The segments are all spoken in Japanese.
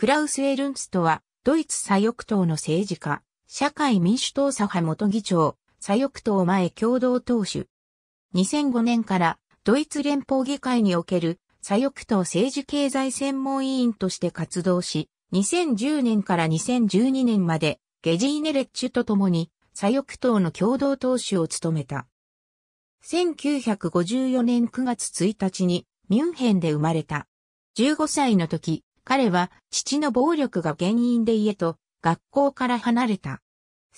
クラウス・エルンストは、ドイツ左翼党の政治家、社会民主党左派元議長、左翼党前共同党首。2005年からドイツ連邦議会における左翼党政治経済専門委員として活動し、2010年から2012年までゲジーネレッチュと共に左翼党の共同党首を務めた。1954年9月1日にミュンヘンで生まれた。15歳の時、彼は父の暴力が原因で家と学校から離れた。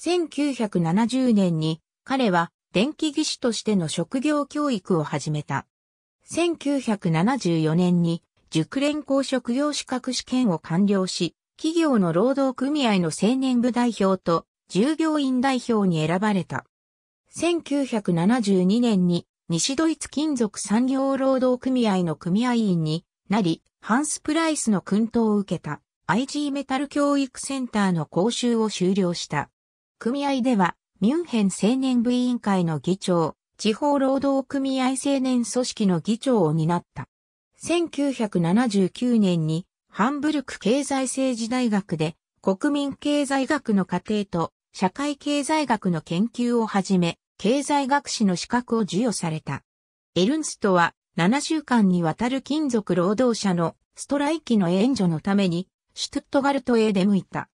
1970年に彼は電気技師としての職業教育を始めた。1974年に熟練校職業資格試験を完了し、企業の労働組合の青年部代表と従業員代表に選ばれた。1972年に西ドイツ金属産業労働組合の組合員になり、ハンス・プライスの訓導を受けた IG メタル教育センターの講習を終了した。組合では、ミュンヘン青年部委員会の議長、地方労働組合青年組織の議長を担った。1979年にハンブルク経済政治大学で国民経済学の過程と社会経済学の研究をはじめ、経済学士の資格を授与された。エルンストは7週間にわたる金属労働者のストライキの援助のために、シュトゥットガルトへ出向いた。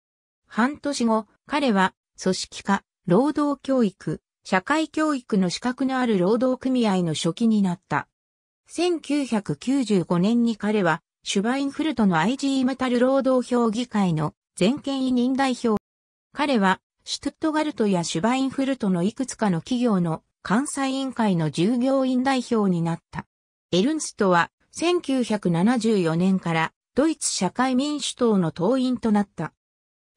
半年後、彼は、組織化、労働教育、社会教育の資格のある労働組合の初期になった。1995年に彼は、シュバインフルトの IG メタル労働評議会の全権委任代表。彼は、シュトゥットガルトやシュバインフルトのいくつかの企業の監査委員会の従業員代表になった。エルンストは1974年からドイツ社会民主党の党員となった。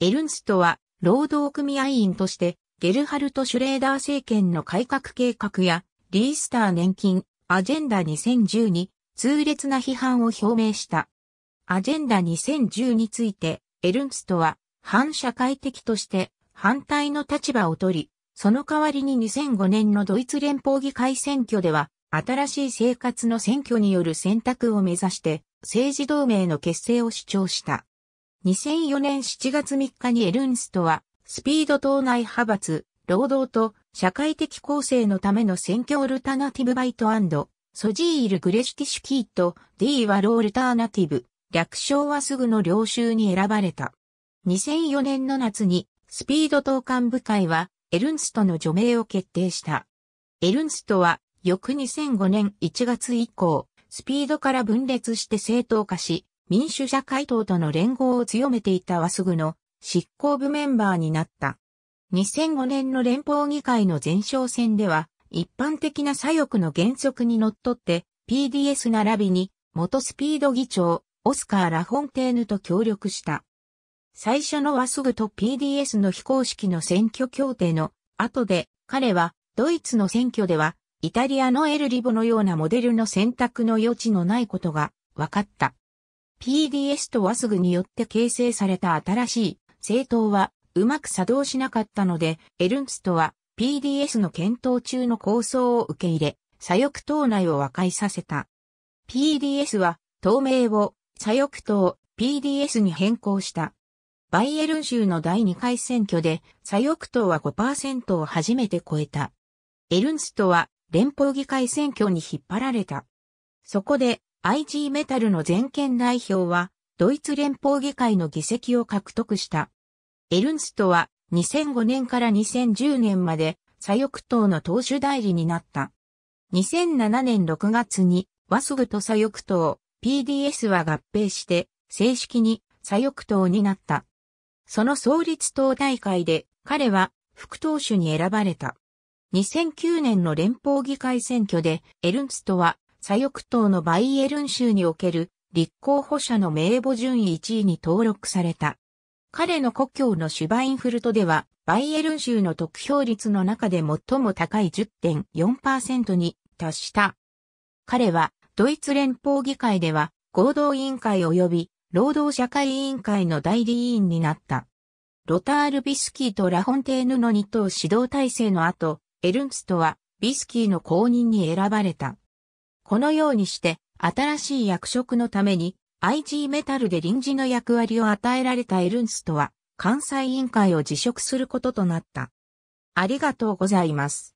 エルンストは労働組合員としてゲルハルト・シュレーダー政権の改革計画やリースター年金、アジェンダ2010に痛烈な批判を表明した。アジェンダ2010についてエルンストは反社会的として反対の立場を取り、その代わりに2005年のドイツ連邦議会選挙では新しい生活の選挙による選択を目指して政治同盟の結成を主張した。2004年7月3日にエルンストはスピード党内派閥、労働と社会的構成のための選挙オルタナティブバイトソジーイル・グレシティシュキーとー・ワロールターナティブ、略称はすぐの領収に選ばれた。2004年の夏にスピード党幹部会はエルンストの除名を決定した。エルンストは翌2005年1月以降、スピードから分裂して正当化し、民主社会党との連合を強めていたワスグの執行部メンバーになった。2005年の連邦議会の前哨戦では、一般的な左翼の原則に則って、PDS 並びに、元スピード議長、オスカー・ラフォンテーヌと協力した。最初のワスグと PDS の非公式の選挙協定の後で、彼はドイツの選挙ではイタリアのエルリボのようなモデルの選択の余地のないことが分かった。PDS とワスグによって形成された新しい政党はうまく作動しなかったので、エルンストは PDS の検討中の構想を受け入れ、左翼党内を和解させた。PDS は党名を左翼党 PDS に変更した。バイエルン州の第2回選挙で左翼党は5%を初めて超えた。エルンストは連邦議会選挙に引っ張られた。そこで IG メタルの全権代表はドイツ連邦議会の議席を獲得した。エルンストは2005年から2010年まで左翼党の党首代理になった。2007年6月にワスグと左翼党 PDS は合併して正式に左翼党になった。その創立党大会で彼は副党首に選ばれた。2009年の連邦議会選挙で、エルンストは、左翼党のバイエルン州における立候補者の名簿順位1位に登録された。彼の故郷のシュバインフルトでは、バイエルン州の得票率の中で最も高い10.4%に達した。彼は、ドイツ連邦議会では、合同委員会及び、労働社会委員会の代理委員になった。ロタール・ビスキーとラホンテーヌの二党指導体制の後、エルンストはビスキーの公認に選ばれた。このようにして、新しい役職のために、IG メタルで臨時の役割を与えられたエルンストは、関西委員会を辞職することとなった。ありがとうございます。